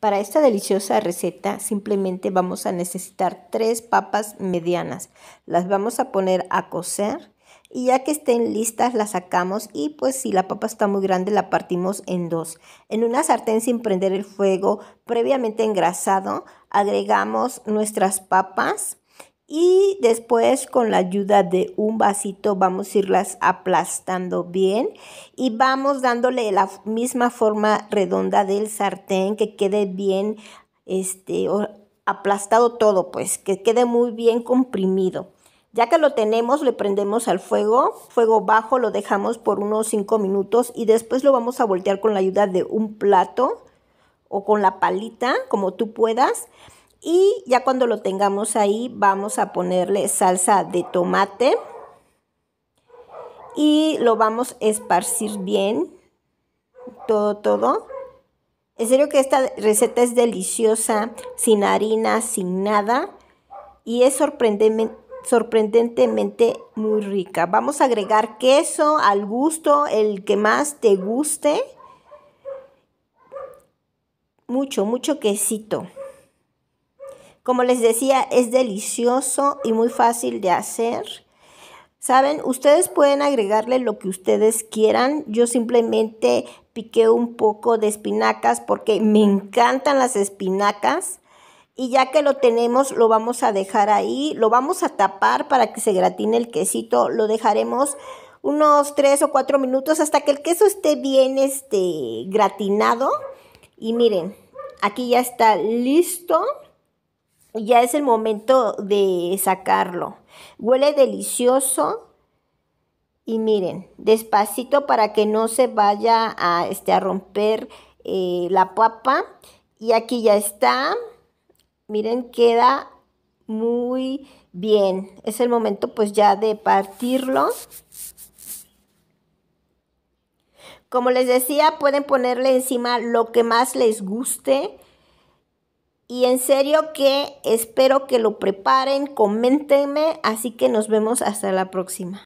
Para esta deliciosa receta simplemente vamos a necesitar tres papas medianas. Las vamos a poner a cocer y ya que estén listas las sacamos y pues si la papa está muy grande la partimos en dos. En una sartén sin prender el fuego previamente engrasado agregamos nuestras papas y después con la ayuda de un vasito vamos a irlas aplastando bien y vamos dándole la misma forma redonda del sartén que quede bien este aplastado todo, pues que quede muy bien comprimido. Ya que lo tenemos, le prendemos al fuego, fuego bajo, lo dejamos por unos 5 minutos y después lo vamos a voltear con la ayuda de un plato o con la palita, como tú puedas y ya cuando lo tengamos ahí, vamos a ponerle salsa de tomate. Y lo vamos a esparcir bien. Todo, todo. En serio que esta receta es deliciosa, sin harina, sin nada. Y es sorprendentemente muy rica. Vamos a agregar queso al gusto, el que más te guste. Mucho, mucho quesito. Como les decía, es delicioso y muy fácil de hacer. Saben, ustedes pueden agregarle lo que ustedes quieran. Yo simplemente piqué un poco de espinacas porque me encantan las espinacas. Y ya que lo tenemos, lo vamos a dejar ahí. Lo vamos a tapar para que se gratine el quesito. Lo dejaremos unos 3 o 4 minutos hasta que el queso esté bien este, gratinado. Y miren, aquí ya está listo ya es el momento de sacarlo. Huele delicioso. Y miren, despacito para que no se vaya a, este, a romper eh, la papa. Y aquí ya está. Miren, queda muy bien. Es el momento pues ya de partirlo. Como les decía, pueden ponerle encima lo que más les guste. Y en serio que espero que lo preparen, coméntenme, así que nos vemos hasta la próxima.